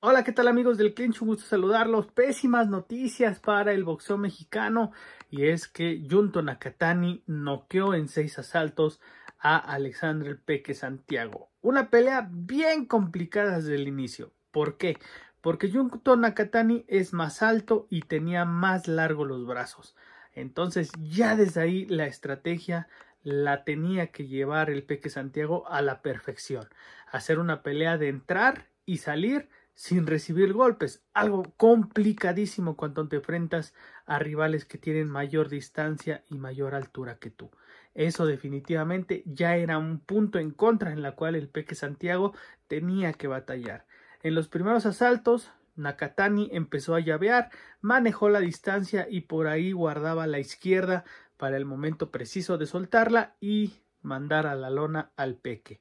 Hola, ¿qué tal amigos del Clinch? Un gusto saludarlos. Pésimas noticias para el boxeo mexicano y es que Junto Nakatani noqueó en seis asaltos a Alexandre el Peque Santiago. Una pelea bien complicada desde el inicio. ¿Por qué? Porque Junto Nakatani es más alto y tenía más largo los brazos. Entonces ya desde ahí la estrategia la tenía que llevar el Peque Santiago a la perfección. Hacer una pelea de entrar y salir sin recibir golpes, algo complicadísimo cuando te enfrentas a rivales que tienen mayor distancia y mayor altura que tú. Eso definitivamente ya era un punto en contra en la cual el Peque Santiago tenía que batallar. En los primeros asaltos, Nakatani empezó a llavear, manejó la distancia y por ahí guardaba la izquierda para el momento preciso de soltarla y mandar a la lona al Peque.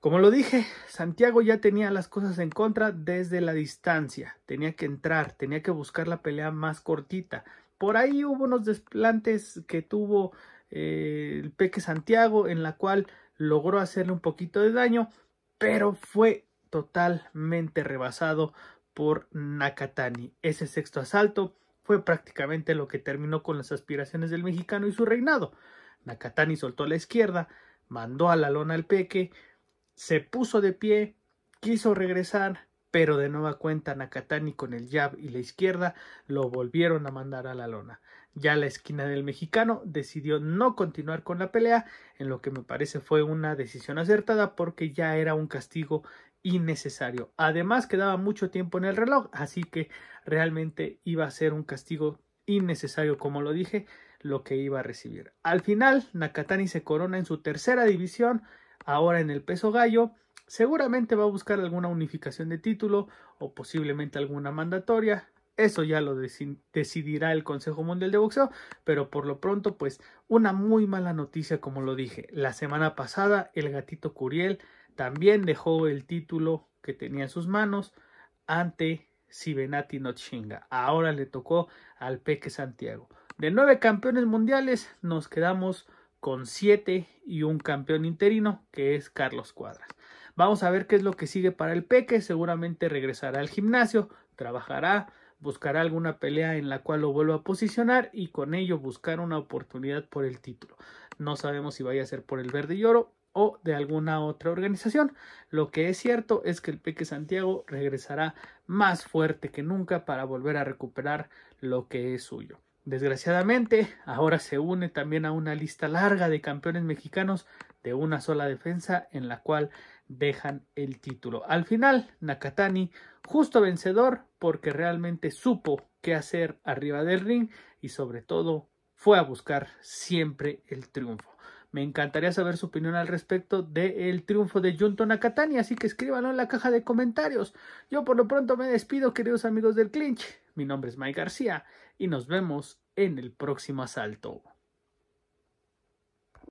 Como lo dije, Santiago ya tenía las cosas en contra desde la distancia. Tenía que entrar, tenía que buscar la pelea más cortita. Por ahí hubo unos desplantes que tuvo eh, el Peque Santiago, en la cual logró hacerle un poquito de daño, pero fue totalmente rebasado por Nakatani. Ese sexto asalto fue prácticamente lo que terminó con las aspiraciones del mexicano y su reinado. Nakatani soltó la izquierda, mandó a la lona al Peque, se puso de pie, quiso regresar, pero de nueva cuenta Nakatani con el jab y la izquierda lo volvieron a mandar a la lona. Ya la esquina del mexicano decidió no continuar con la pelea, en lo que me parece fue una decisión acertada porque ya era un castigo innecesario. Además quedaba mucho tiempo en el reloj, así que realmente iba a ser un castigo innecesario, como lo dije, lo que iba a recibir. Al final, Nakatani se corona en su tercera división ahora en el peso gallo, seguramente va a buscar alguna unificación de título o posiblemente alguna mandatoria. Eso ya lo decidirá el Consejo Mundial de Boxeo, pero por lo pronto, pues una muy mala noticia, como lo dije. La semana pasada, el gatito Curiel también dejó el título que tenía en sus manos ante Sibenati Nochinga. Ahora le tocó al Peque Santiago. De nueve campeones mundiales, nos quedamos con 7 y un campeón interino que es Carlos Cuadras. Vamos a ver qué es lo que sigue para el Peque. Seguramente regresará al gimnasio, trabajará, buscará alguna pelea en la cual lo vuelva a posicionar y con ello buscar una oportunidad por el título. No sabemos si vaya a ser por el verde y oro o de alguna otra organización. Lo que es cierto es que el Peque Santiago regresará más fuerte que nunca para volver a recuperar lo que es suyo. Desgraciadamente, ahora se une también a una lista larga de campeones mexicanos de una sola defensa en la cual dejan el título. Al final, Nakatani, justo vencedor porque realmente supo qué hacer arriba del ring y sobre todo fue a buscar siempre el triunfo. Me encantaría saber su opinión al respecto del triunfo de Junto Nakatani, así que escríbanlo en la caja de comentarios. Yo por lo pronto me despido, queridos amigos del Clinch. Mi nombre es Mike García y nos vemos en el próximo asalto.